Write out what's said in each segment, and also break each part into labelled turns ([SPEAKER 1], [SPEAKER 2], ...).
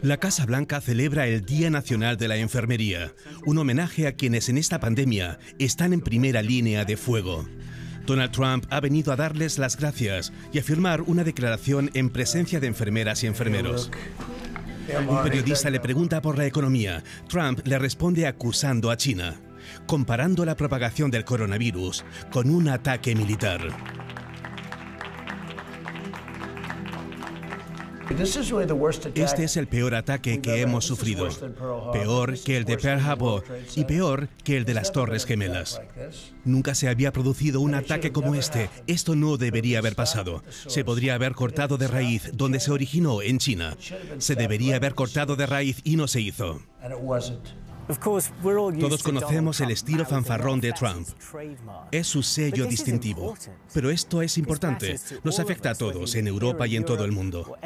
[SPEAKER 1] La Casa Blanca celebra el Día Nacional de la Enfermería, un homenaje a quienes en esta pandemia están en primera línea de fuego. Donald Trump ha venido a darles las gracias y a firmar una declaración en presencia de enfermeras y enfermeros.
[SPEAKER 2] Un periodista
[SPEAKER 1] le pregunta por la economía. Trump le responde acusando a China, comparando la propagación del coronavirus con un ataque militar. Este es el peor ataque que hemos sufrido, peor que el de Pearl Harbor y peor que el de las Torres Gemelas. Nunca se había producido un ataque como este. Esto no debería haber pasado. Se podría haber cortado de raíz donde se originó, en China. Se debería haber cortado de raíz y no se hizo. Todos conocemos el estilo fanfarrón de Trump. Es su sello distintivo. Pero esto es importante. Nos afecta a todos, en Europa y en todo el mundo.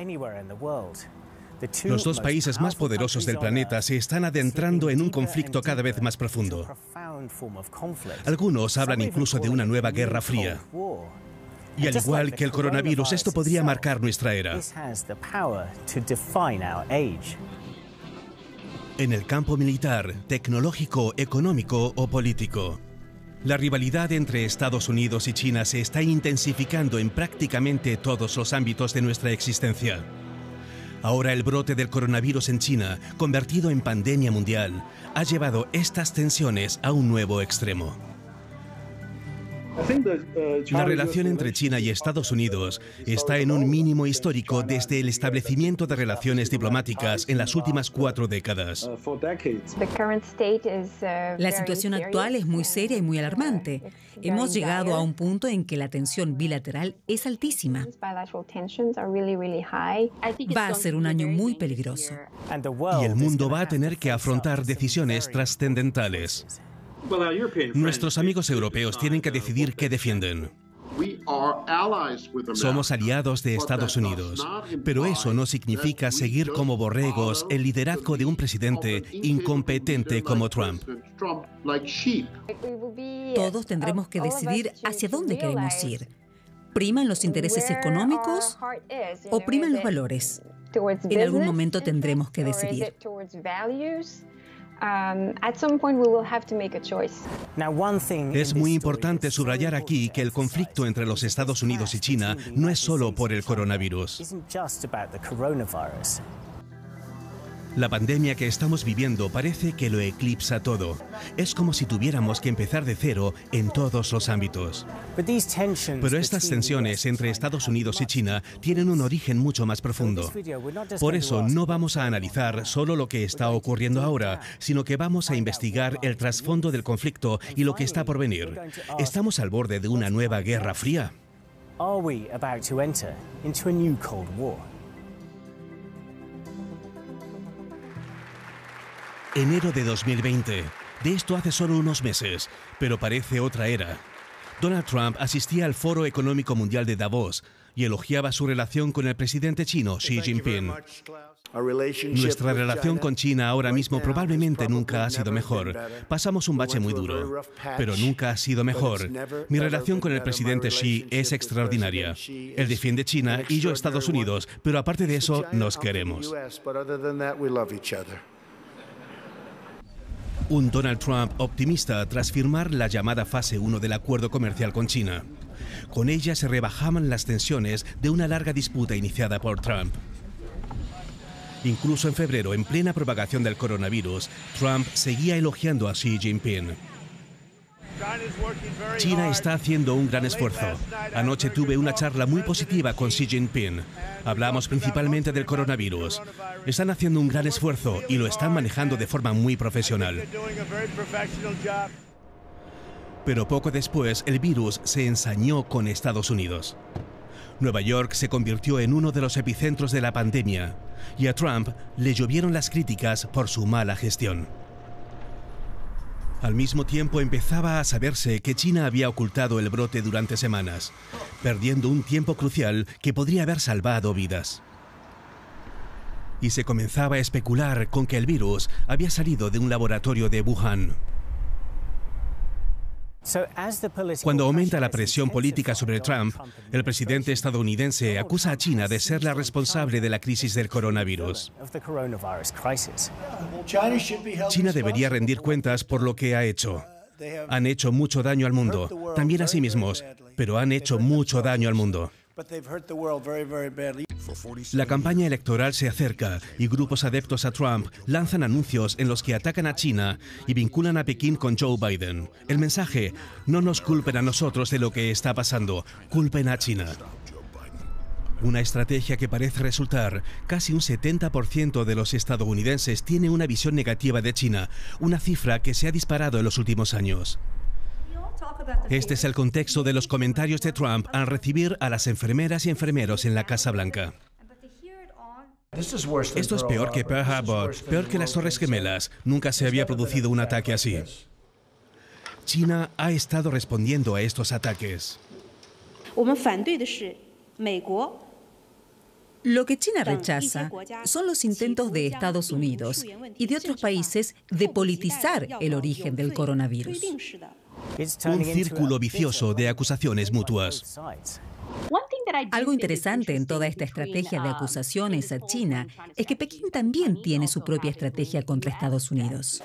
[SPEAKER 3] Los dos países más poderosos del planeta
[SPEAKER 1] se están adentrando en un conflicto cada vez más profundo.
[SPEAKER 3] Algunos hablan incluso de una nueva guerra fría.
[SPEAKER 1] Y al igual que el coronavirus, esto podría marcar nuestra era en el campo militar, tecnológico, económico o político. La rivalidad entre Estados Unidos y China se está intensificando en prácticamente todos los ámbitos de nuestra existencia. Ahora el brote del coronavirus en China, convertido en pandemia mundial, ha llevado estas tensiones a un nuevo extremo. La relación entre China y Estados Unidos está en un mínimo histórico desde el establecimiento de relaciones diplomáticas en las últimas cuatro décadas.
[SPEAKER 4] La situación actual es muy seria y muy alarmante. Hemos llegado a un punto en que la tensión bilateral es altísima. Va a ser un año muy peligroso.
[SPEAKER 1] Y el mundo va a tener que afrontar decisiones trascendentales. Nuestros amigos europeos tienen que decidir qué defienden. Somos aliados de Estados Unidos, pero eso no significa seguir como borregos el liderazgo de un presidente incompetente como Trump.
[SPEAKER 5] Todos tendremos que decidir hacia dónde queremos ir.
[SPEAKER 4] ¿Priman los intereses económicos o priman los
[SPEAKER 1] valores? En algún momento tendremos que decidir. Es muy importante subrayar aquí que el conflicto entre los Estados Unidos y China no es solo por el coronavirus. La pandemia que estamos viviendo parece que lo eclipsa todo. Es como si tuviéramos que empezar de cero en todos los ámbitos.
[SPEAKER 3] Pero estas tensiones
[SPEAKER 1] entre Estados Unidos y China tienen un origen mucho más profundo. Por eso no vamos a analizar solo lo que está ocurriendo ahora, sino que vamos a investigar el trasfondo del conflicto y lo que está por venir. ¿Estamos al borde de una nueva guerra fría? Enero de 2020. De esto hace solo unos meses, pero parece otra era. Donald Trump asistía al Foro Económico Mundial de Davos y elogiaba su relación con el presidente chino Xi Jinping. Nuestra relación con China ahora mismo probablemente nunca ha sido mejor. Pasamos un bache muy duro, pero nunca ha sido mejor. Mi relación con el presidente Xi es extraordinaria. Él defiende China y yo Estados Unidos, pero aparte de eso nos queremos. Un Donald Trump optimista tras firmar la llamada fase 1 del acuerdo comercial con China. Con ella se rebajaban las tensiones de una larga disputa iniciada por Trump. Incluso en febrero, en plena propagación del coronavirus, Trump seguía elogiando a Xi Jinping. China está haciendo un gran esfuerzo. Anoche tuve una charla muy positiva con Xi Jinping. Hablamos principalmente del coronavirus. Están haciendo un gran esfuerzo y lo están manejando de forma muy profesional. Pero poco después el virus se ensañó con Estados Unidos. Nueva York se convirtió en uno de los epicentros de la pandemia y a Trump le llovieron las críticas por su mala gestión. Al mismo tiempo empezaba a saberse que China había ocultado el brote durante semanas, perdiendo un tiempo crucial que podría haber salvado vidas. Y se comenzaba a especular con que el virus había salido de un laboratorio de Wuhan. Cuando aumenta la presión política sobre Trump, el presidente estadounidense acusa a China de ser la responsable de la crisis del coronavirus. China debería rendir cuentas por lo que ha hecho. Han hecho mucho daño al mundo, también a sí mismos, pero han hecho mucho daño al mundo. La campaña electoral se acerca y grupos adeptos a Trump lanzan anuncios en los que atacan a China y vinculan a Pekín con Joe Biden. El mensaje, no nos culpen a nosotros de lo que está pasando, culpen a China. Una estrategia que parece resultar. Casi un 70% de los estadounidenses tiene una visión negativa de China, una cifra que se ha disparado en los últimos años. Este es el contexto de los comentarios de Trump al recibir a las enfermeras y enfermeros en la Casa Blanca. Esto es peor que Pearl Harbor, peor que las Torres Gemelas. Nunca se había producido un ataque así. China ha estado respondiendo a estos ataques.
[SPEAKER 4] Lo que China rechaza son los intentos de Estados Unidos y de otros países de politizar el origen del coronavirus.
[SPEAKER 1] Un círculo vicioso de acusaciones mutuas.
[SPEAKER 4] Algo interesante en toda esta estrategia de um, acusaciones a China es que Pekín también tiene su propia estrategia contra Estados Unidos.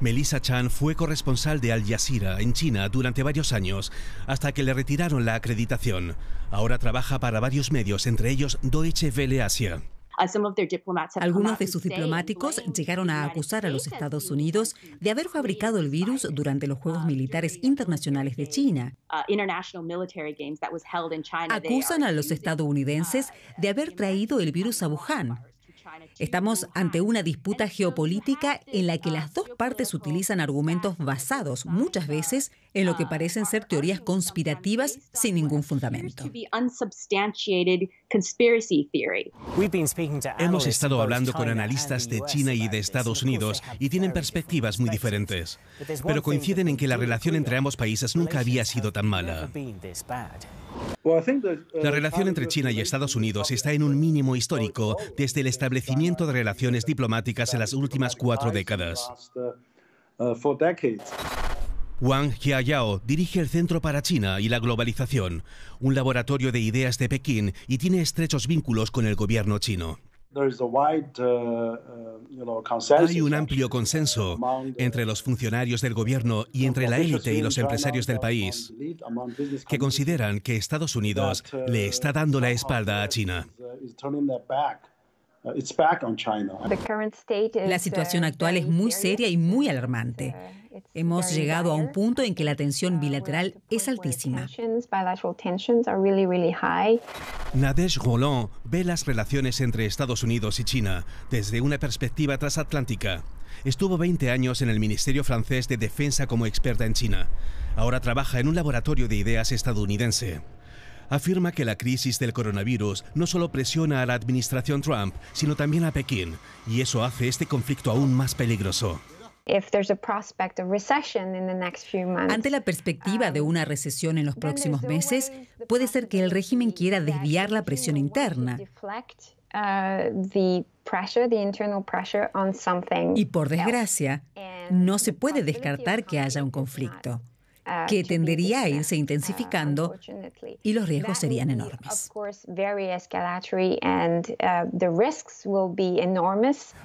[SPEAKER 1] Melissa Chan fue corresponsal de Al Jazeera en China durante varios años, hasta que le retiraron la acreditación. Ahora trabaja para varios medios, entre ellos Deutsche Welle Asia.
[SPEAKER 4] Algunos de sus diplomáticos llegaron a acusar a los Estados Unidos de haber fabricado el virus durante los Juegos uh, Militares Internacionales de China. Uh, Acusan a los estadounidenses uh, de haber traído el virus a Wuhan. Estamos ante una disputa geopolítica en la que las dos partes utilizan argumentos basados muchas veces en en lo que parecen ser teorías conspirativas sin ningún fundamento.
[SPEAKER 3] Hemos estado hablando
[SPEAKER 1] con analistas de China y de Estados Unidos y tienen perspectivas muy diferentes,
[SPEAKER 3] pero coinciden
[SPEAKER 1] en que la relación entre ambos países nunca había sido tan mala. Uh, la relación entre China y Estados Unidos está en un mínimo histórico desde el establecimiento de relaciones diplomáticas en las uh, últimas cuatro décadas. Uh, Wang Jiayao dirige el Centro para China y la Globalización, un laboratorio de ideas de Pekín y tiene estrechos vínculos con el gobierno chino. Uh, uh, Hay un amplio consenso entre los funcionarios del gobierno y entre la élite y los empresarios del país que consideran que Estados Unidos uh, le está dando la espalda a China.
[SPEAKER 4] La situación actual es muy seria y muy alarmante. Hemos llegado a un punto en que la tensión ah, bilateral es altísima.
[SPEAKER 1] Nadège Roland ve las relaciones entre Estados Unidos y China desde una perspectiva transatlántica. Estuvo 20 años en el Ministerio francés de Defensa como experta en China. Ahora trabaja en un laboratorio de ideas estadounidense afirma que la crisis del coronavirus no solo presiona a la administración Trump, sino también a Pekín, y eso hace este conflicto aún más peligroso.
[SPEAKER 4] Ante la perspectiva de um, una recesión en los próximos meses, puede ser que el régimen quiera desviar la presión interna.
[SPEAKER 5] Uh, y
[SPEAKER 4] por desgracia, no se puede descartar que haya un conflicto. Uh, que tendería a irse uh, intensificando y los riesgos serían enormes.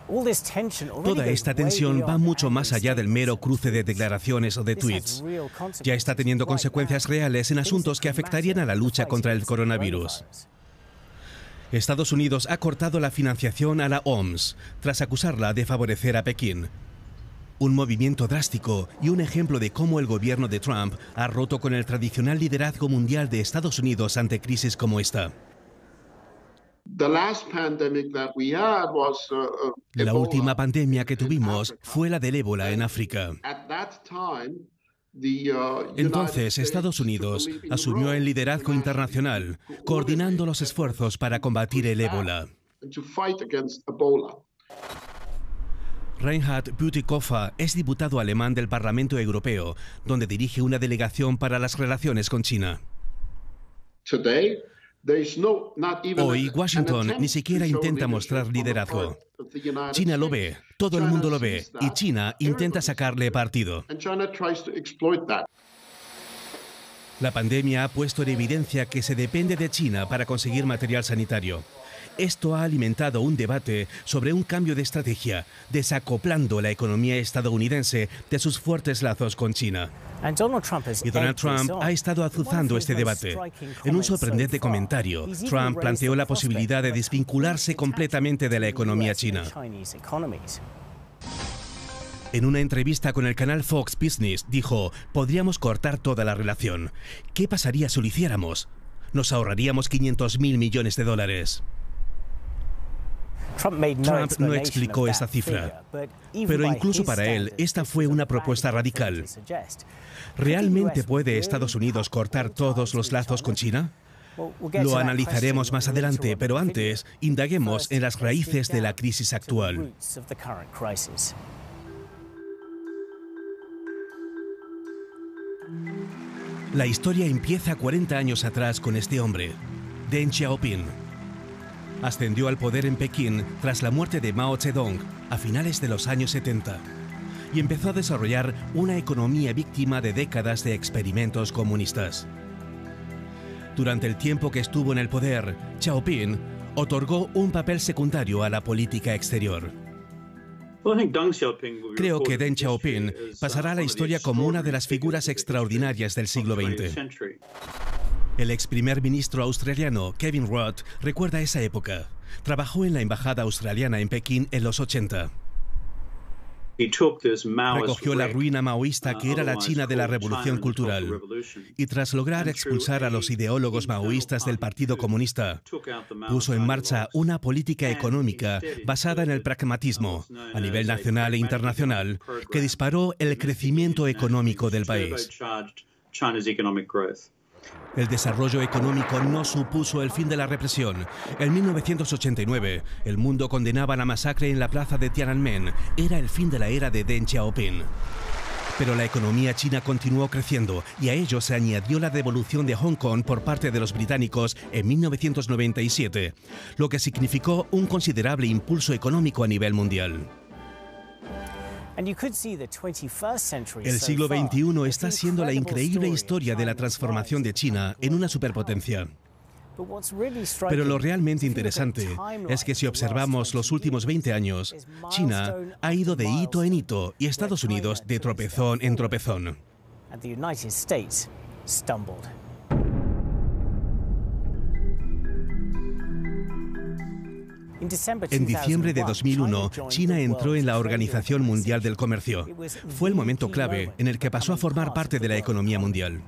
[SPEAKER 5] Uh, Toda esta tensión va
[SPEAKER 1] mucho más allá del mero cruce de declaraciones o de tweets. Ya está teniendo consecuencias reales en asuntos que afectarían a la lucha contra el coronavirus. Estados Unidos ha cortado la financiación a la OMS tras acusarla de favorecer a Pekín. Un movimiento drástico y un ejemplo de cómo el gobierno de Trump ha roto con el tradicional liderazgo mundial de Estados Unidos ante crisis como esta.
[SPEAKER 2] Uh, uh, la última
[SPEAKER 1] pandemia que tuvimos fue la del ébola en África. Uh, Entonces Estados Unidos asumió el liderazgo internacional, coordinando los esfuerzos para combatir el ébola. Reinhard Bütikofer es diputado alemán del Parlamento Europeo, donde dirige una delegación para las relaciones con China.
[SPEAKER 2] Hoy Washington ni
[SPEAKER 1] siquiera intenta mostrar liderazgo. China lo ve, todo el mundo lo ve, y China intenta sacarle partido. La pandemia ha puesto en evidencia que se depende de China para conseguir material sanitario. Esto ha alimentado un debate sobre un cambio de estrategia, desacoplando la economía estadounidense de sus fuertes lazos con China. Y Donald Trump ha estado azuzando este debate. En un sorprendente comentario, Trump planteó la posibilidad de desvincularse completamente de la economía china. En una entrevista con el canal Fox Business dijo, podríamos cortar toda la relación. ¿Qué pasaría si lo hiciéramos? Nos ahorraríamos 500 mil millones de dólares. Trump no explicó esa cifra,
[SPEAKER 3] pero incluso para él
[SPEAKER 1] esta fue una propuesta radical. ¿Realmente puede Estados Unidos cortar todos los lazos con China?
[SPEAKER 3] Lo analizaremos
[SPEAKER 1] más adelante, pero antes indaguemos en las raíces de la crisis actual. La historia empieza 40 años atrás con este hombre, Deng Xiaoping ascendió al poder en Pekín tras la muerte de Mao Zedong a finales de los años 70 y empezó a desarrollar una economía víctima de décadas de experimentos comunistas. Durante el tiempo que estuvo en el poder, Xiaoping otorgó un papel secundario a la política exterior. Creo que Deng Xiaoping pasará a la historia como una de las figuras extraordinarias del siglo XX. El ex primer ministro australiano Kevin Rudd recuerda esa época. Trabajó en la embajada australiana en Pekín en los 80.
[SPEAKER 6] Recogió la
[SPEAKER 1] ruina maoísta que era la uh, China de la Revolución Cultural y tras lograr expulsar a los ideólogos maoístas del Partido Comunista, puso en marcha una política económica basada en el pragmatismo a nivel nacional e internacional que disparó el crecimiento económico del país. El desarrollo económico no supuso el fin de la represión. En 1989, el mundo condenaba la masacre en la plaza de Tiananmen. Era el fin de la era de Deng Xiaoping. Pero la economía china continuó creciendo y a ello se añadió la devolución de Hong Kong por parte de los británicos en 1997, lo que significó un considerable impulso económico a nivel mundial.
[SPEAKER 3] El siglo
[SPEAKER 1] XXI está siendo la increíble historia de la transformación de China en una superpotencia. Pero lo realmente interesante es que si observamos los últimos 20 años, China ha ido de hito en hito y Estados Unidos de tropezón en tropezón.
[SPEAKER 3] En diciembre de 2001, China entró
[SPEAKER 1] en la Organización Mundial del Comercio. Fue el momento clave en el que pasó a formar parte de la economía mundial.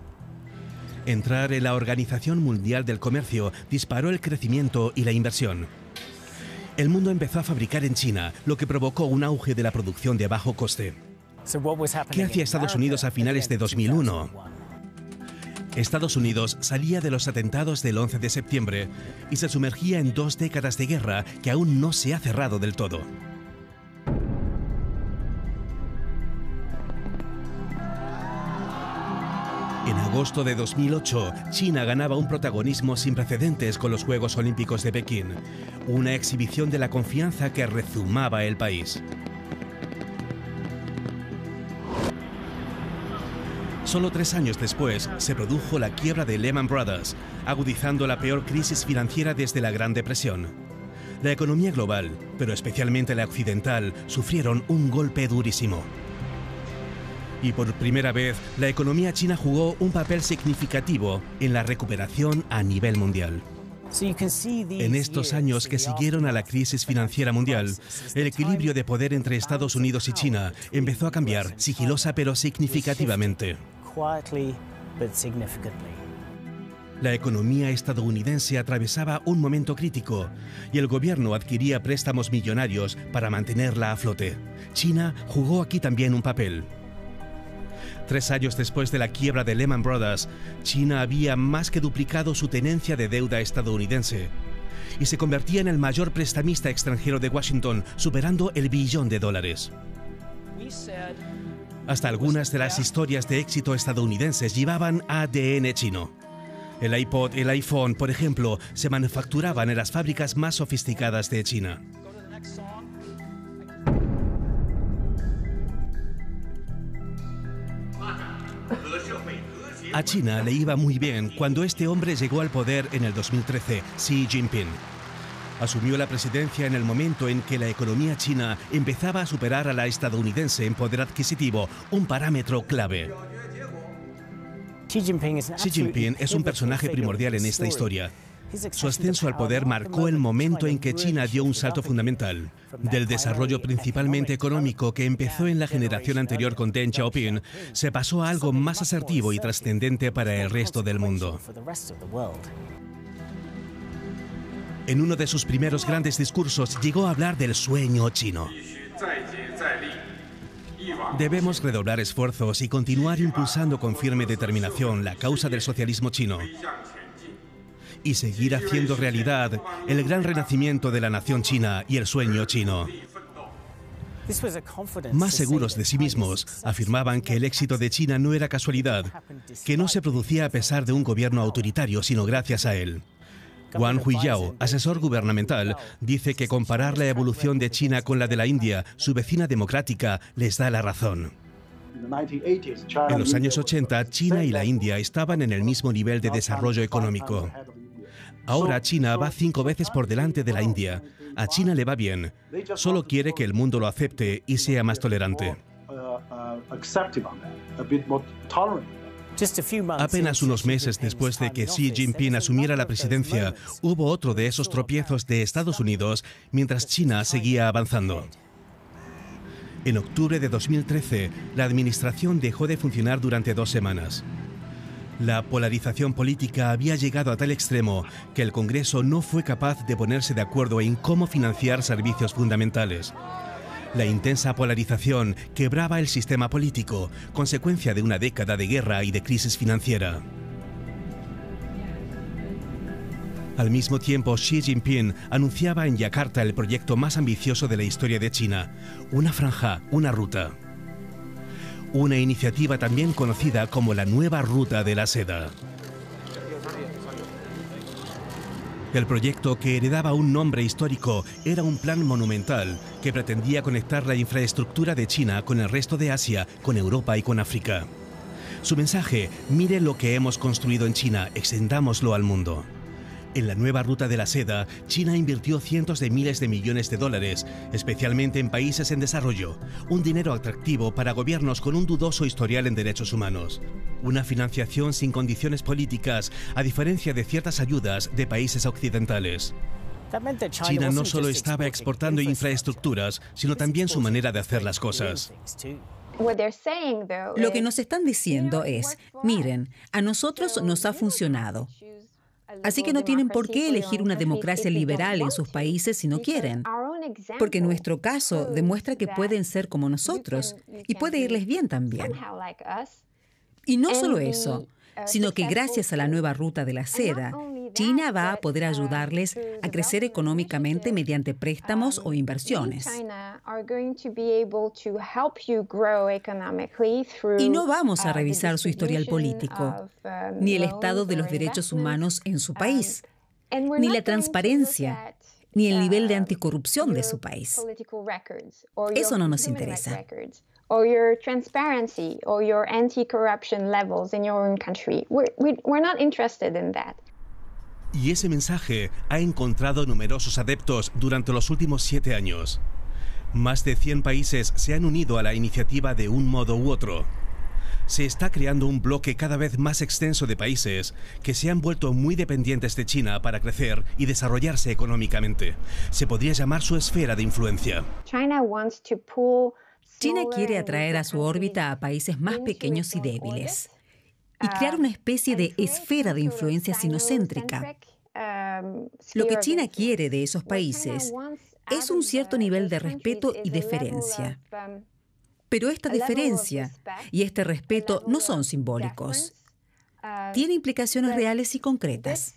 [SPEAKER 1] Entrar en la Organización Mundial del Comercio disparó el crecimiento y la inversión. El mundo empezó a fabricar en China, lo que provocó un auge de la producción de bajo coste. ¿Qué hacía Estados Unidos a finales de 2001? Estados Unidos salía de los atentados del 11 de septiembre y se sumergía en dos décadas de guerra que aún no se ha cerrado del todo. En agosto de 2008, China ganaba un protagonismo sin precedentes con los Juegos Olímpicos de Pekín, una exhibición de la confianza que rezumaba el país. Solo tres años después se produjo la quiebra de Lehman Brothers, agudizando la peor crisis financiera desde la Gran Depresión. La economía global, pero especialmente la occidental, sufrieron un golpe durísimo. Y por primera vez, la economía china jugó un papel significativo en la recuperación a nivel mundial.
[SPEAKER 3] En estos
[SPEAKER 1] años que siguieron a la crisis financiera mundial, el equilibrio de poder entre Estados Unidos y China empezó a cambiar sigilosa pero significativamente. La economía estadounidense atravesaba un momento crítico y el gobierno adquiría préstamos millonarios para mantenerla a flote. China jugó aquí también un papel. Tres años después de la quiebra de Lehman Brothers, China había más que duplicado su tenencia de deuda estadounidense y se convertía en el mayor prestamista extranjero de Washington, superando el billón de dólares. Hasta algunas de las historias de éxito estadounidenses llevaban ADN chino. El iPod, el iPhone, por ejemplo, se manufacturaban en las fábricas más sofisticadas de China. A China le iba muy bien cuando este hombre llegó al poder en el 2013, Xi Jinping. Asumió la presidencia en el momento en que la economía china empezaba a superar a la estadounidense en poder adquisitivo, un parámetro clave. Xi Jinping es un personaje primordial en esta historia. Su ascenso al poder marcó el momento en que China dio un salto fundamental, del desarrollo principalmente económico que empezó en la generación anterior con Deng Xiaoping, se pasó a algo más asertivo y trascendente para el resto del mundo. En uno de sus primeros grandes discursos llegó a hablar del sueño chino. Debemos redoblar esfuerzos y continuar impulsando con firme determinación la causa del socialismo chino y seguir haciendo realidad el gran renacimiento de la nación china y el sueño chino. Más seguros de sí mismos, afirmaban que el éxito de China no era casualidad, que no se producía a pesar de un gobierno autoritario, sino gracias a él. Wang Huiyao, asesor gubernamental, dice que comparar la evolución de China con la de la India, su vecina democrática, les da la razón.
[SPEAKER 6] En los años
[SPEAKER 1] 80, China y la India estaban en el mismo nivel de desarrollo económico. Ahora China va cinco veces por delante de la India. A China le va bien. Solo quiere que el mundo lo acepte y sea más tolerante.
[SPEAKER 3] Uh, uh, Apenas
[SPEAKER 1] unos meses después de que Xi Jinping asumiera la presidencia, hubo otro de esos tropiezos de Estados Unidos mientras China seguía avanzando. En octubre de 2013, la administración dejó de funcionar durante dos semanas. La polarización política había llegado a tal extremo que el Congreso no fue capaz de ponerse de acuerdo en cómo financiar servicios fundamentales. La intensa polarización quebraba el sistema político, consecuencia de una década de guerra y de crisis financiera. Al mismo tiempo, Xi Jinping anunciaba en Yakarta el proyecto más ambicioso de la historia de China, una franja, una ruta. Una iniciativa también conocida como la Nueva Ruta de la Seda. El proyecto, que heredaba un nombre histórico, era un plan monumental que pretendía conectar la infraestructura de China con el resto de Asia, con Europa y con África. Su mensaje, mire lo que hemos construido en China, extendámoslo al mundo. En la nueva ruta de la seda, China invirtió cientos de miles de millones de dólares, especialmente en países en desarrollo, un dinero atractivo para gobiernos con un dudoso historial en derechos humanos. Una financiación sin condiciones políticas, a diferencia de ciertas ayudas de países occidentales.
[SPEAKER 4] China no solo estaba
[SPEAKER 1] exportando infraestructuras, sino también su manera de hacer las cosas.
[SPEAKER 4] Lo que nos están diciendo es, miren, a nosotros nos ha funcionado. Así que no tienen por qué elegir una democracia liberal en sus países si no quieren, porque nuestro caso demuestra que pueden ser como nosotros y puede irles bien también. Y no solo eso, uh, sino que gracias a la nueva ruta de la seda China va a poder ayudarles a crecer económicamente mediante préstamos o inversiones. Um, y no vamos a uh, revisar su historial político, uh, ni el estado de los derechos humanos en su país, um, ni la transparencia ni el nivel de um, anticorrupción de su país.
[SPEAKER 5] Eso no nos interesa.
[SPEAKER 1] Y ese mensaje ha encontrado numerosos adeptos durante los últimos siete años. Más de 100 países se han unido a la iniciativa de un modo u otro. Se está creando un bloque cada vez más extenso de países que se han vuelto muy dependientes de China para crecer y desarrollarse económicamente. Se podría llamar su esfera de influencia.
[SPEAKER 4] China quiere atraer a su órbita a países más pequeños y débiles y crear una especie de esfera de influencia sinocéntrica. Lo que China quiere de esos países es un cierto nivel de respeto y deferencia. Pero esta deferencia y este respeto no son simbólicos. Tiene implicaciones reales y concretas.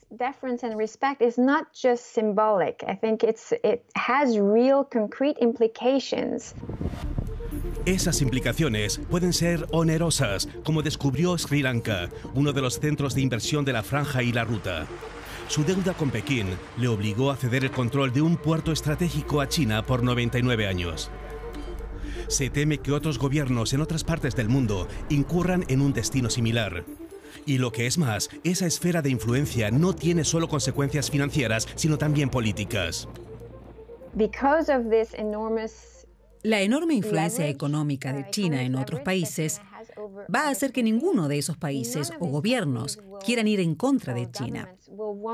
[SPEAKER 1] Esas implicaciones pueden ser onerosas, como descubrió Sri Lanka, uno de los centros de inversión de la franja y la ruta. Su deuda con Pekín le obligó a ceder el control de un puerto estratégico a China por 99 años. Se teme que otros gobiernos en otras partes del mundo incurran en un destino similar. Y lo que es más, esa esfera de influencia no tiene solo consecuencias financieras, sino también políticas.
[SPEAKER 5] Because of this enormous
[SPEAKER 4] la enorme influencia económica de uh, China en otros países va a hacer que ninguno de esos países o gobiernos quieran ir en contra de China. Uh,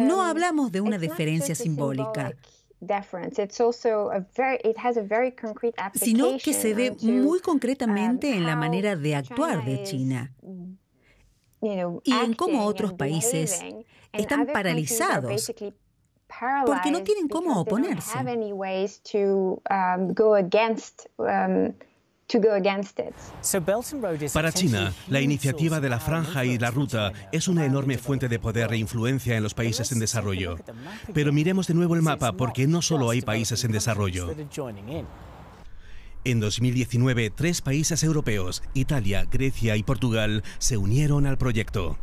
[SPEAKER 4] no um, hablamos de una diferencia simbólica
[SPEAKER 5] sino que se ve muy um,
[SPEAKER 4] concretamente en la manera de actuar de China y en cómo otros países están paralizados
[SPEAKER 5] porque no tienen cómo oponerse.
[SPEAKER 1] Para China, la iniciativa de la franja y la ruta es una enorme fuente de poder e influencia en los países en desarrollo. Pero miremos de nuevo el mapa porque no solo hay países en desarrollo. En 2019, tres países europeos, Italia, Grecia y Portugal, se unieron al proyecto.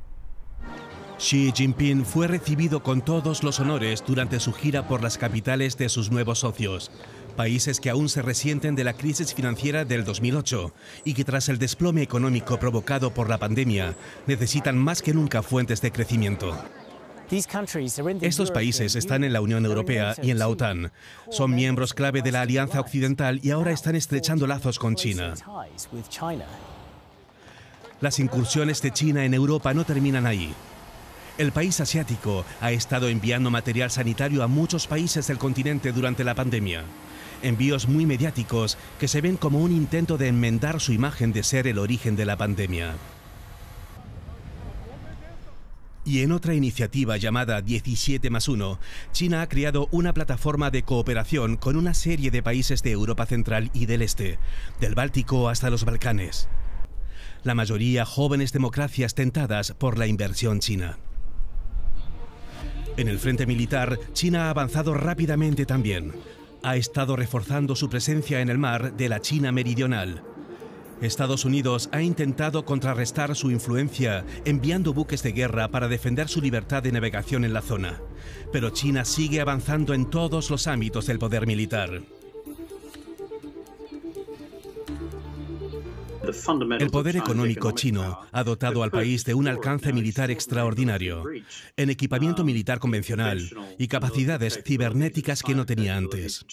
[SPEAKER 1] Xi Jinping fue recibido con todos los honores durante su gira por las capitales de sus nuevos socios, países que aún se resienten de la crisis financiera del 2008 y que tras el desplome económico provocado por la pandemia necesitan más que nunca fuentes de crecimiento. Estos países están en la Unión Europea y en la OTAN. Son miembros clave de la Alianza Occidental y ahora están estrechando lazos con China. Las incursiones de China en Europa no terminan ahí. El país asiático ha estado enviando material sanitario a muchos países del continente durante la pandemia. Envíos muy mediáticos que se ven como un intento de enmendar su imagen de ser el origen de la pandemia. Y en otra iniciativa llamada 17 más 1, China ha creado una plataforma de cooperación con una serie de países de Europa Central y del Este, del Báltico hasta los Balcanes. La mayoría jóvenes democracias tentadas por la inversión china. En el frente militar, China ha avanzado rápidamente también. Ha estado reforzando su presencia en el mar de la China meridional. Estados Unidos ha intentado contrarrestar su influencia enviando buques de guerra para defender su libertad de navegación en la zona. Pero China sigue avanzando en todos los ámbitos del poder militar. El poder económico chino ha dotado al país de un alcance militar extraordinario, en equipamiento militar convencional y capacidades cibernéticas que no tenía antes.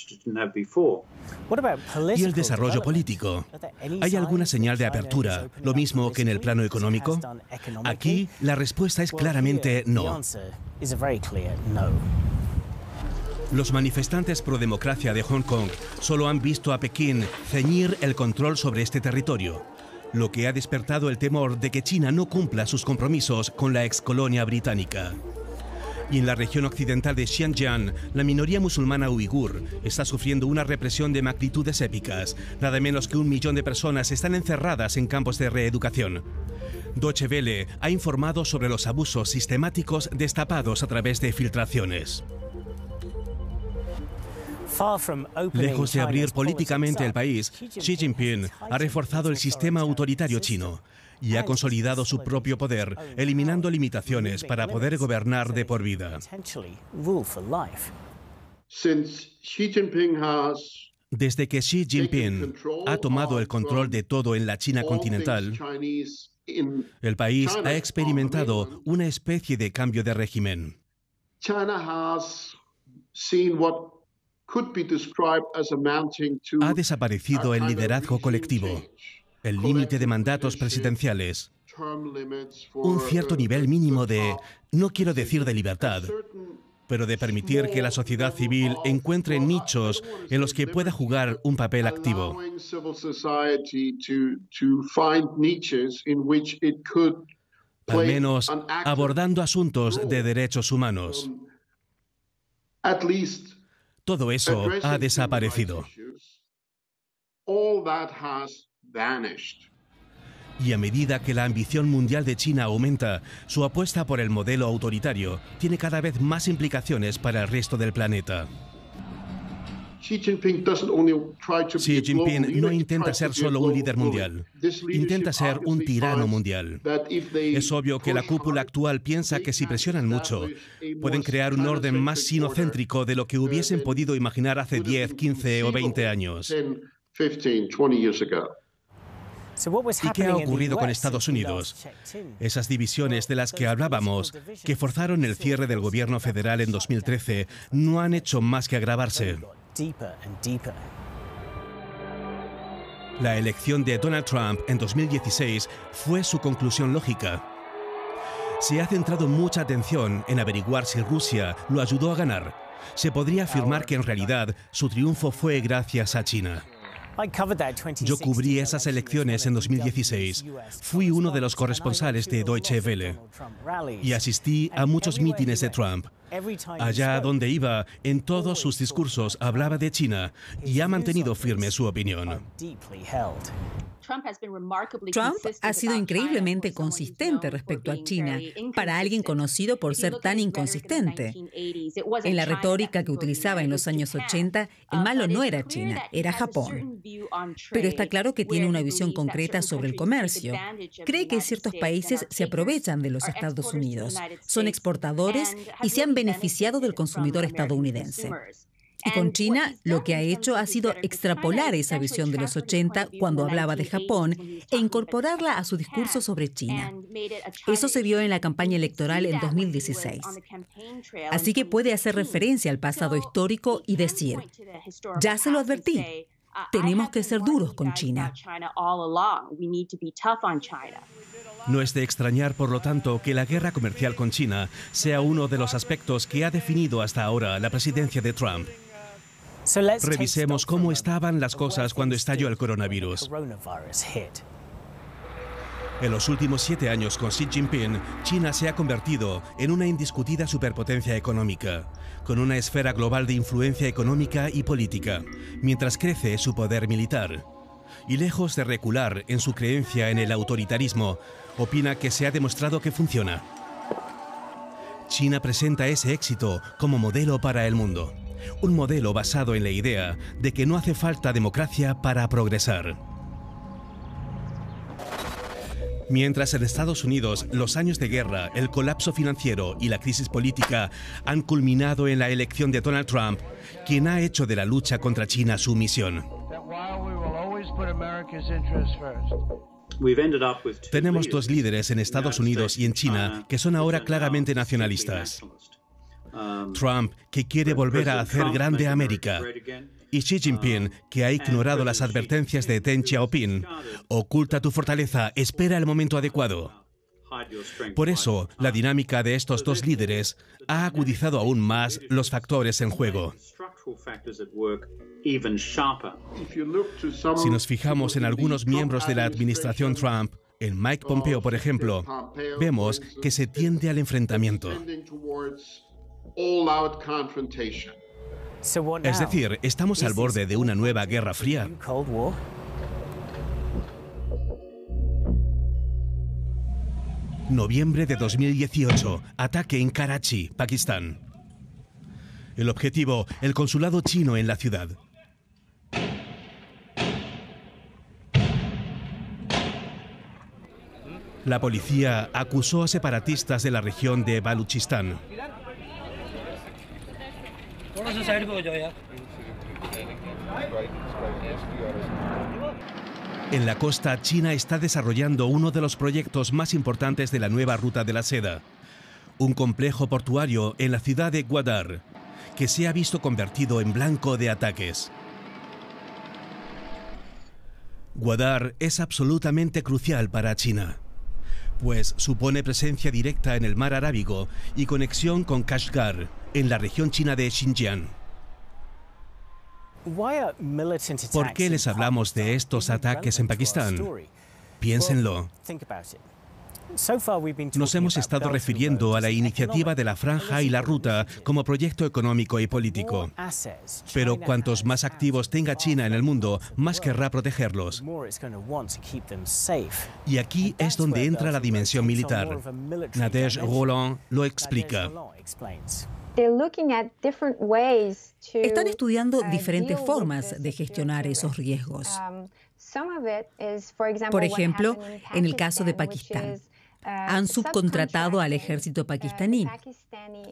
[SPEAKER 1] Y el desarrollo político. ¿Hay alguna señal de apertura, lo mismo que en el plano económico? Aquí la respuesta es claramente no. Los manifestantes pro democracia de Hong Kong solo han visto a Pekín ceñir el control sobre este territorio, lo que ha despertado el temor de que China no cumpla sus compromisos con la ex colonia británica. Y en la región occidental de Xinjiang, la minoría musulmana uigur está sufriendo una represión de magnitudes épicas. Nada menos que un millón de personas están encerradas en campos de reeducación. Deutsche Welle ha informado sobre los abusos sistemáticos destapados a través de filtraciones.
[SPEAKER 3] Lejos de abrir políticamente el país, Xi
[SPEAKER 1] Jinping ha reforzado el sistema autoritario chino y ha consolidado su propio poder, eliminando limitaciones para poder gobernar de por vida. Desde que Xi Jinping ha tomado el control de todo en la China continental,
[SPEAKER 2] el
[SPEAKER 1] país ha experimentado una especie de cambio de régimen.
[SPEAKER 2] China has seen what
[SPEAKER 1] ha desaparecido el liderazgo colectivo, el límite de mandatos presidenciales, un cierto nivel mínimo de, no quiero decir de libertad, pero de permitir que la sociedad civil encuentre nichos en los que pueda jugar un papel activo. Al menos abordando asuntos de derechos humanos.
[SPEAKER 2] Um,
[SPEAKER 1] todo eso ha desaparecido. Y a medida que la ambición mundial de China aumenta, su apuesta por el modelo autoritario tiene cada vez más implicaciones para el resto del planeta. Xi Jinping no intenta ser solo un líder mundial, intenta ser un tirano mundial. Es obvio que la cúpula actual piensa que si presionan mucho, pueden crear un orden más sinocéntrico de lo que hubiesen podido imaginar hace 10, 15 o 20 años. ¿Y qué ha ocurrido con Estados Unidos? Esas divisiones de las que hablábamos, que forzaron el cierre del gobierno federal en 2013, no han hecho más que agravarse. La elección de Donald Trump en 2016 fue su conclusión lógica. Se ha centrado mucha atención en averiguar si Rusia lo ayudó a ganar. Se podría afirmar que en realidad su triunfo fue gracias a China. Yo cubrí esas elecciones en 2016. Fui uno de los corresponsales de Deutsche Welle y asistí a muchos mítines de Trump. Allá donde iba, en todos sus discursos hablaba de China y ha mantenido firme su opinión.
[SPEAKER 4] Trump ha sido increíblemente consistente respecto a China para alguien conocido por ser tan inconsistente. En la retórica que utilizaba en los años 80, el uh, malo no era China, era Japón. Pero está claro que tiene una visión concreta sobre el comercio. Cree que ciertos países se aprovechan de los Estados Unidos, son exportadores y se han beneficiado del consumidor estadounidense. Y con China lo que ha hecho ha sido extrapolar esa visión de los 80 cuando hablaba de Japón e incorporarla a su discurso sobre China. Eso se vio en la campaña electoral en 2016. Así que puede hacer referencia al pasado histórico y decir, ya se lo advertí, tenemos que ser duros con China.
[SPEAKER 1] No es de extrañar, por lo tanto, que la guerra comercial con China sea uno de los aspectos que ha definido hasta ahora la presidencia de Trump. Revisemos cómo estaban las cosas cuando estalló el coronavirus. En los últimos siete años con Xi Jinping, China se ha convertido en una indiscutida superpotencia económica, con una esfera global de influencia económica y política, mientras crece su poder militar. Y lejos de recular en su creencia en el autoritarismo, opina que se ha demostrado que funciona. China presenta ese éxito como modelo para el mundo, un modelo basado en la idea de que no hace falta democracia para progresar. Mientras en Estados Unidos los años de guerra, el colapso financiero y la crisis política han culminado en la elección de Donald Trump, quien ha hecho de la lucha contra China su misión. Tenemos dos líderes en Estados Unidos y en China uh, que son ahora claramente nacionalistas. Um, Trump, que quiere volver a hacer grande América, y Xi Jinping, um, que ha ignorado las advertencias de Deng Xiaoping. Oculta tu fortaleza, espera el momento adecuado. Por eso, la dinámica de estos dos líderes ha agudizado aún más los factores en juego. Si nos fijamos en algunos miembros de la administración Trump, en Mike Pompeo, por ejemplo, vemos que se tiende al enfrentamiento. Es decir, estamos al borde de una nueva guerra fría. Noviembre de 2018. Ataque en Karachi, Pakistán. El objetivo, el consulado chino en la ciudad. La policía acusó a separatistas de la región de Baluchistán. En la costa, China está desarrollando uno de los proyectos más importantes de la nueva ruta de la seda, un complejo portuario en la ciudad de Guadar, que se ha visto convertido en blanco de ataques. Guadar es absolutamente crucial para China, pues supone presencia directa en el mar Arábigo y conexión con Kashgar, en la región china de Xinjiang. ¿Por qué les hablamos de estos ataques en Pakistán? Piénsenlo.
[SPEAKER 3] Nos hemos estado
[SPEAKER 1] refiriendo a la iniciativa de la franja y la ruta como proyecto económico y político.
[SPEAKER 3] Pero cuantos
[SPEAKER 1] más activos tenga China en el mundo, más querrá protegerlos. Y aquí es donde entra la dimensión militar. Nadej Roland lo explica.
[SPEAKER 5] Están estudiando uh, diferentes
[SPEAKER 4] formas de gestionar esos riesgos. Um,
[SPEAKER 5] Por ejemplo,
[SPEAKER 4] en el caso de Pakistán, uh, han subcontratado al ejército uh, pakistaní,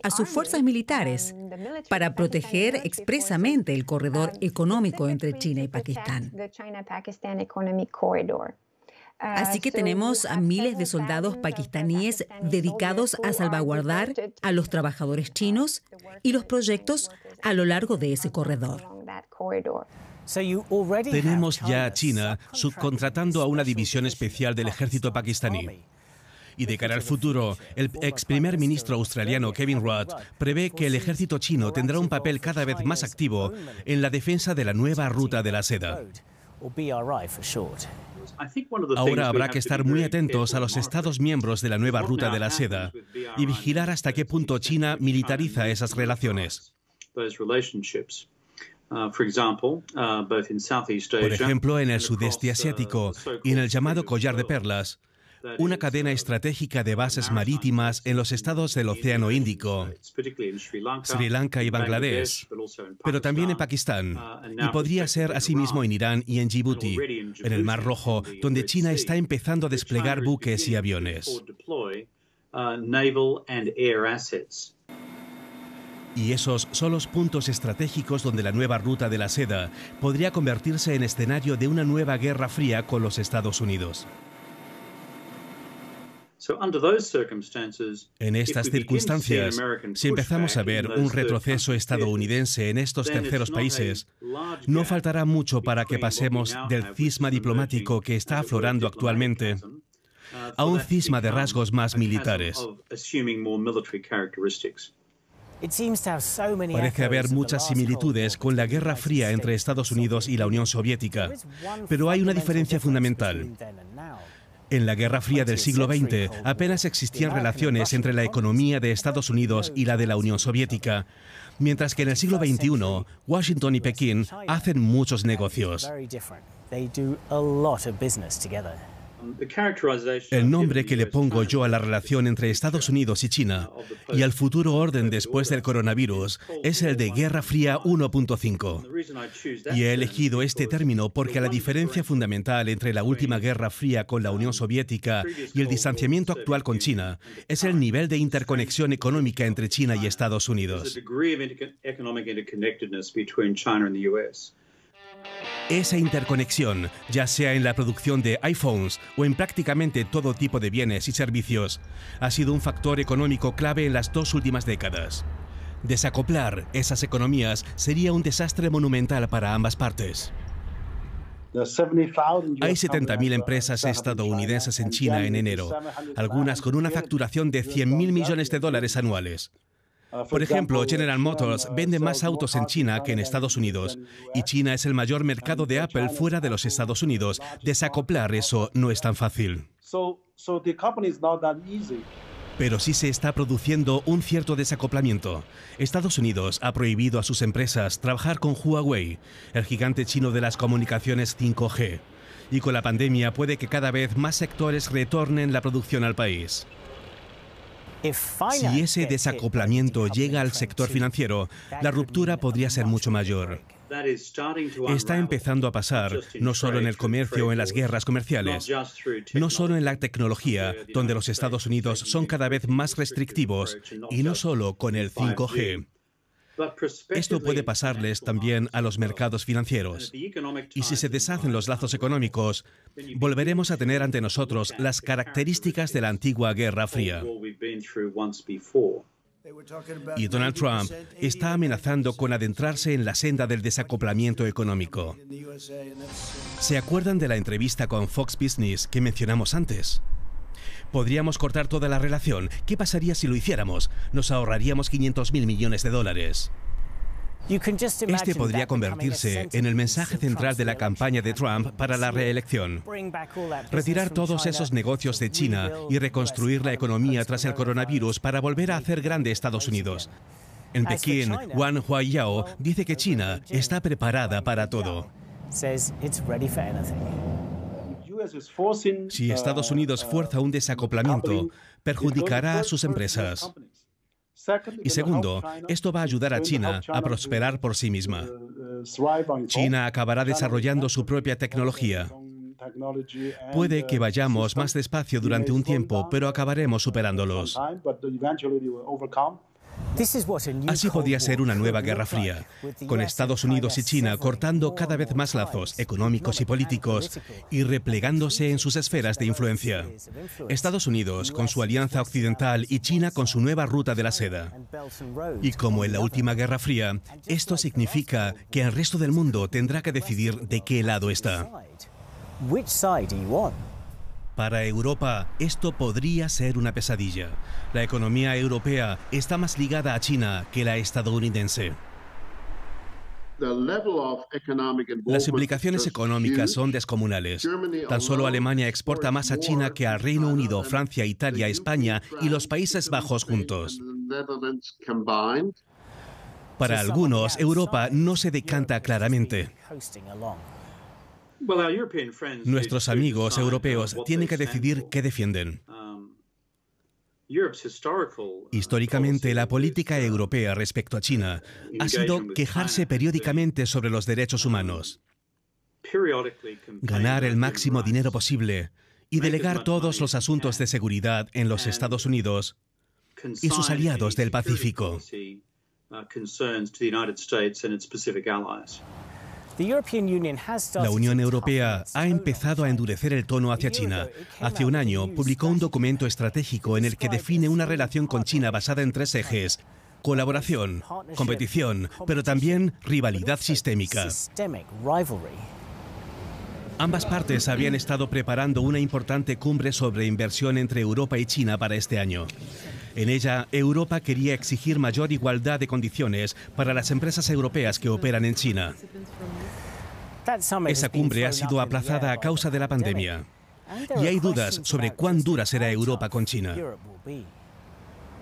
[SPEAKER 4] a sus fuerzas militares, um, para proteger expresamente el corredor um, económico entre China y Pakistán. Así que tenemos a miles de soldados pakistaníes dedicados a salvaguardar a los trabajadores chinos y los proyectos a lo largo de ese corredor.
[SPEAKER 1] Tenemos ya a China uh, subcontratando a una división especial del ejército pakistaní. Y de cara al futuro, el ex primer ministro uh, australiano Kevin Rudd prevé que el ejército chino tendrá un papel cada vez más activo en la defensa de la nueva ruta de la seda.
[SPEAKER 3] Ahora habrá que estar muy atentos
[SPEAKER 1] a los Estados miembros de la nueva ruta de la seda y vigilar hasta qué punto China militariza esas relaciones.
[SPEAKER 6] Uh, uh, Por ejemplo,
[SPEAKER 1] en el sudeste asiático y en el llamado collar de perlas, una cadena estratégica de bases marítimas en los estados del Océano Índico,
[SPEAKER 6] Sri Lanka y Bangladesh, pero
[SPEAKER 1] también en Pakistán, y podría ser asimismo en Irán y en Djibouti, en el Mar Rojo, donde China está empezando a desplegar buques y aviones. Y esos son los puntos estratégicos donde la nueva ruta de la seda podría convertirse en escenario de una nueva guerra fría con los Estados Unidos.
[SPEAKER 6] En estas circunstancias, si empezamos a ver un retroceso
[SPEAKER 1] estadounidense en estos terceros países, no faltará mucho para que pasemos del cisma diplomático que está aflorando actualmente uh, a un cisma de rasgos más militares.
[SPEAKER 3] Parece haber muchas similitudes
[SPEAKER 1] con la Guerra Fría entre Estados Unidos y la Unión Soviética, pero hay una diferencia fundamental. En la Guerra Fría del siglo XX apenas existían relaciones entre la economía de Estados Unidos y la de la Unión Soviética, mientras que en el siglo XXI Washington y Pekín hacen muchos negocios. El nombre que le pongo yo a la relación entre Estados Unidos y China y al futuro orden después del coronavirus es el de Guerra Fría 1.5. Y he elegido este término porque la diferencia fundamental entre la última Guerra Fría con la Unión Soviética y el distanciamiento actual con China es el nivel de interconexión económica entre China y Estados Unidos. Esa interconexión, ya sea en la producción de iPhones o en prácticamente todo tipo de bienes y servicios, ha sido un factor económico clave en las dos últimas décadas. Desacoplar esas economías sería un desastre monumental para ambas partes. Hay 70.000 empresas estadounidenses en China en enero, algunas con una facturación de 100.000 millones de dólares anuales. Por ejemplo, General Motors vende más autos en China que en Estados Unidos, y China es el mayor mercado de Apple fuera de los Estados Unidos. Desacoplar eso no es tan fácil. Pero sí se está produciendo un cierto desacoplamiento. Estados Unidos ha prohibido a sus empresas trabajar con Huawei, el gigante chino de las comunicaciones 5G. Y con la pandemia puede que cada vez más sectores retornen la producción al país.
[SPEAKER 6] Si
[SPEAKER 1] ese desacoplamiento llega al sector financiero, la ruptura podría ser mucho mayor. Está empezando a pasar, no solo en el comercio o en las guerras comerciales, no solo en la tecnología, donde los Estados Unidos son cada vez más restrictivos, y no solo con el 5G. Esto puede pasarles también a los mercados financieros. Y si se deshacen los lazos económicos, volveremos a tener ante nosotros las características de la antigua Guerra Fría. Y Donald Trump está amenazando con adentrarse en la senda del desacoplamiento económico. ¿Se acuerdan de la entrevista con Fox Business que mencionamos antes? Podríamos cortar toda la relación. ¿Qué pasaría si lo hiciéramos? Nos ahorraríamos 500.000 millones de dólares. Este podría convertirse en el mensaje central de la campaña de Trump para la reelección. Retirar todos esos negocios de China y reconstruir la economía tras el coronavirus para volver a hacer grande Estados Unidos. En Pekín, Wang Yao dice que China está preparada para todo. Si Estados Unidos fuerza un desacoplamiento, perjudicará a sus empresas. Y segundo, esto va a ayudar a China a prosperar por sí misma. China acabará desarrollando su propia tecnología. Puede que vayamos más despacio durante un tiempo, pero acabaremos superándolos. Así podía ser una nueva Guerra Fría, con Estados Unidos y China cortando cada vez más lazos económicos y políticos y replegándose en sus esferas de influencia. Estados Unidos con su alianza occidental y China con su nueva ruta de la seda. Y como en la última Guerra Fría, esto significa que el resto del mundo tendrá que decidir de qué lado está. Para Europa, esto podría ser una pesadilla. La economía europea está más ligada a China que la estadounidense.
[SPEAKER 2] Las implicaciones
[SPEAKER 1] económicas son descomunales. Tan solo Alemania exporta más a China que al Reino Unido, Francia, Italia, España y los Países Bajos juntos. Para algunos, Europa no se decanta claramente.
[SPEAKER 6] Nuestros amigos uh, europeos tienen que decidir
[SPEAKER 1] qué defienden.
[SPEAKER 6] Um, uh,
[SPEAKER 1] Históricamente, la política uh, europea respecto a China ha sido quejarse periódicamente sobre los derechos humanos, ganar el máximo dinero posible y delegar todos los asuntos de seguridad en los Estados Unidos y sus aliados del Pacífico. La Unión Europea ha empezado a endurecer el tono hacia China. Hace un año publicó un documento estratégico en el que define una relación con China basada en tres ejes. Colaboración, competición, pero también rivalidad sistémica. Ambas partes habían estado preparando una importante cumbre sobre inversión entre Europa y China para este año. En ella, Europa quería exigir mayor igualdad de condiciones para las empresas europeas que operan en China.
[SPEAKER 3] Esa cumbre ha sido aplazada
[SPEAKER 1] a causa de la pandemia y hay dudas sobre cuán dura será Europa con China.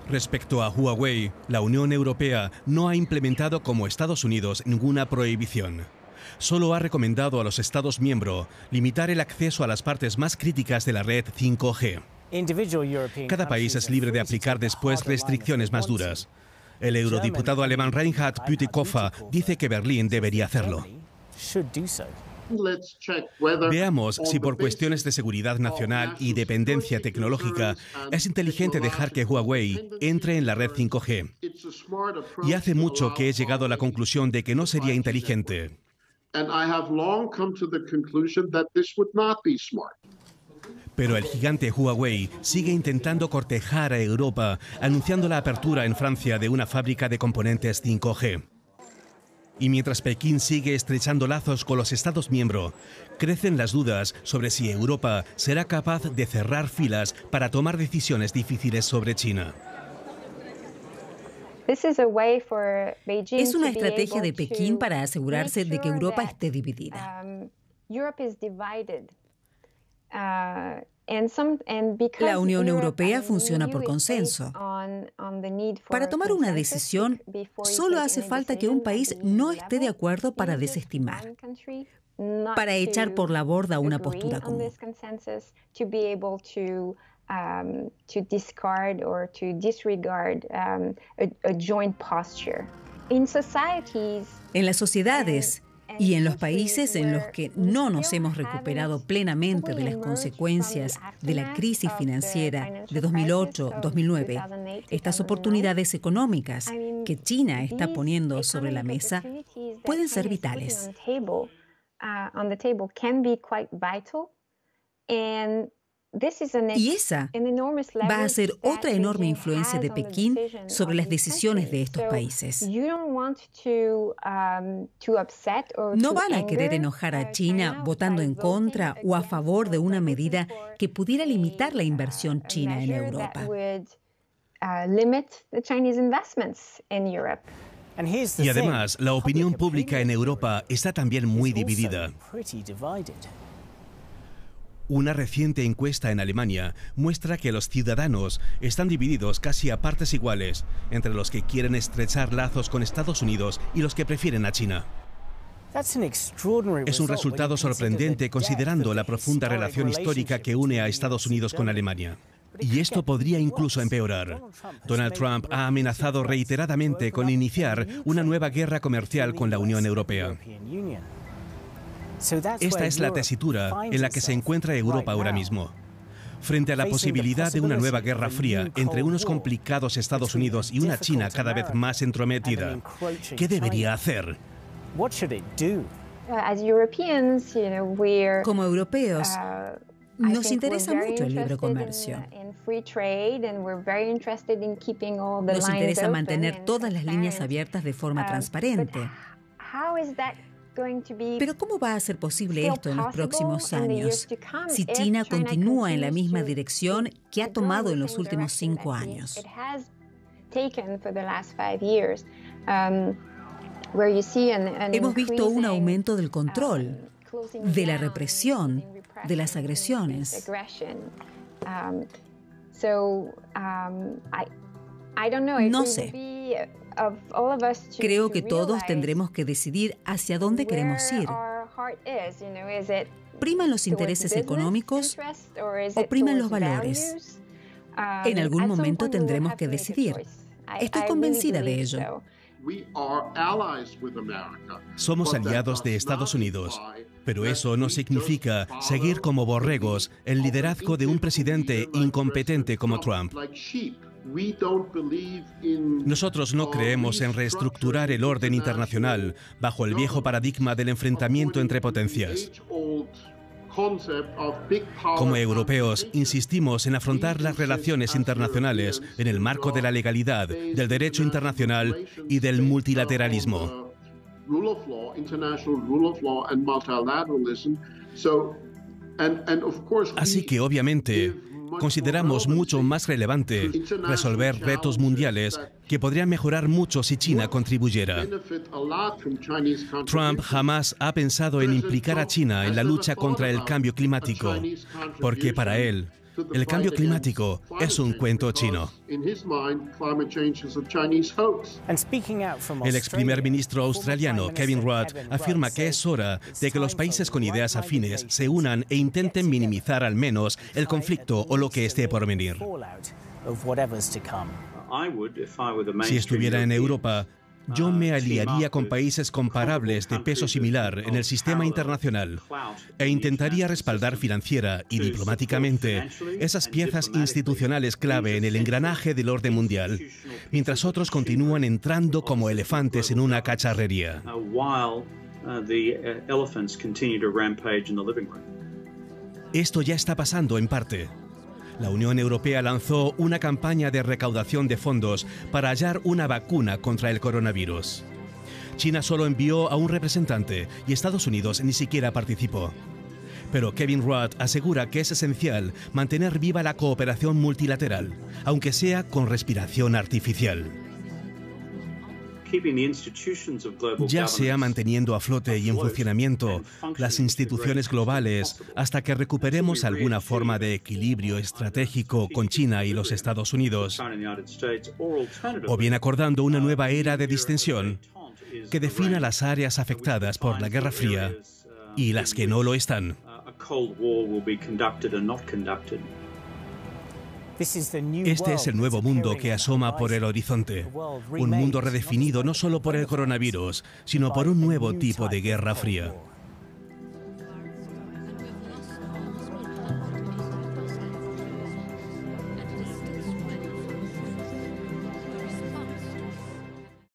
[SPEAKER 1] Respecto a Huawei, la Unión Europea no ha implementado como Estados Unidos ninguna prohibición. Solo ha recomendado a los Estados miembros limitar el acceso a las partes más críticas de la red 5G. Cada país es libre de aplicar después restricciones más duras. El eurodiputado alemán Reinhard Bütikofer dice que Berlín debería hacerlo. Veamos si por cuestiones de seguridad nacional y dependencia tecnológica es inteligente dejar que Huawei entre en la red 5G.
[SPEAKER 2] Y hace mucho que he
[SPEAKER 1] llegado a la conclusión de que no sería inteligente. Pero el gigante Huawei sigue intentando cortejar a Europa, anunciando la apertura en Francia de una fábrica de componentes 5G. Y mientras Pekín sigue estrechando lazos con los Estados miembros, crecen las dudas sobre si Europa será capaz de cerrar filas para tomar decisiones difíciles sobre China.
[SPEAKER 4] Es una estrategia de Pekín para asegurarse de que Europa esté dividida.
[SPEAKER 5] Um, Ah, la Unión Europea funciona por consenso. Para
[SPEAKER 4] tomar una decisión, solo hace falta que un país no esté de acuerdo para desestimar,
[SPEAKER 5] para echar por la borda una postura común.
[SPEAKER 4] En las sociedades, y en los países en los que no nos hemos recuperado plenamente de las consecuencias de la crisis financiera de 2008-2009, estas oportunidades económicas que China está poniendo sobre la mesa pueden ser vitales.
[SPEAKER 5] Y esa va a ser otra
[SPEAKER 4] enorme influencia de Pekín sobre las decisiones de estos países. Um,
[SPEAKER 5] no van a querer
[SPEAKER 4] enojar a uh, China votando en contra o a favor de una medida que pudiera limitar la inversión china en Europa.
[SPEAKER 5] Uh, y además,
[SPEAKER 1] la opinión pública en Europa está también muy dividida. Una reciente encuesta en Alemania muestra que los ciudadanos están divididos casi a partes iguales entre los que quieren estrechar lazos con Estados Unidos y los que prefieren a China.
[SPEAKER 3] Es un resultado sorprendente
[SPEAKER 1] considerando la profunda relación histórica que une a Estados Unidos con Alemania. Y esto podría incluso empeorar. Donald Trump ha amenazado reiteradamente con iniciar una nueva guerra comercial con la Unión Europea. Esta es la tesitura en la que se encuentra Europa ahora mismo frente a la posibilidad de una nueva guerra fría entre unos complicados Estados Unidos y una China cada vez más entrometida. ¿Qué debería hacer? Uh,
[SPEAKER 5] Como
[SPEAKER 4] europeos, uh,
[SPEAKER 5] nos interesa
[SPEAKER 4] mucho el libre comercio.
[SPEAKER 5] Nos interesa mantener todas
[SPEAKER 4] las líneas abiertas de forma uh, transparente.
[SPEAKER 5] Pero ¿cómo
[SPEAKER 4] va a ser posible esto en los próximos años si China continúa en la misma dirección que ha tomado en los últimos cinco años?
[SPEAKER 5] Um, Hemos visto un
[SPEAKER 4] aumento del control, um, de la represión, de las agresiones.
[SPEAKER 5] Um, no sé. Creo que todos tendremos
[SPEAKER 4] que decidir hacia dónde queremos ir.
[SPEAKER 5] ¿Priman los intereses económicos o priman los valores?
[SPEAKER 4] Um, en algún momento tendremos que decidir. Estoy convencida de ello.
[SPEAKER 1] Somos aliados de Estados Unidos, pero eso no significa seguir como borregos el liderazgo de un presidente incompetente como Trump. Nosotros no creemos en reestructurar el orden internacional bajo el viejo paradigma del enfrentamiento entre potencias. Como europeos, insistimos en afrontar las relaciones internacionales en el marco de la legalidad, del derecho internacional y del multilateralismo. Así que, obviamente, consideramos mucho más relevante resolver retos mundiales que podrían mejorar mucho si China contribuyera. Trump jamás ha pensado en implicar a China en la lucha contra el cambio climático, porque para él el cambio climático es un cuento chino. El ex primer ministro australiano Kevin Rudd afirma que es hora de que los países con ideas afines se unan e intenten minimizar al menos el conflicto o lo que esté por venir. Si estuviera en Europa, yo me ah, aliaría con países pues, comparables de peso similar en el sistema internacional e intentaría respaldar financiera y diplomáticamente esas piezas institucionales clave en el engranaje del orden mundial, mientras otros continúan entrando como elefantes en una cacharrería.
[SPEAKER 6] Uh, uh, uh,
[SPEAKER 1] Esto ya está pasando en parte. La Unión Europea lanzó una campaña de recaudación de fondos para hallar una vacuna contra el coronavirus. China solo envió a un representante y Estados Unidos ni siquiera participó. Pero Kevin Rudd asegura que es esencial mantener viva la cooperación multilateral, aunque sea con respiración artificial ya sea manteniendo a flote y en funcionamiento las instituciones globales hasta que recuperemos alguna forma de equilibrio estratégico con China y los Estados Unidos, o bien acordando una uh, nueva era de distensión que defina las áreas afectadas por la Guerra Fría uh, y las que no lo están. Uh, este es el nuevo mundo que asoma por el horizonte, un mundo redefinido no solo por el coronavirus, sino por un nuevo tipo de guerra fría.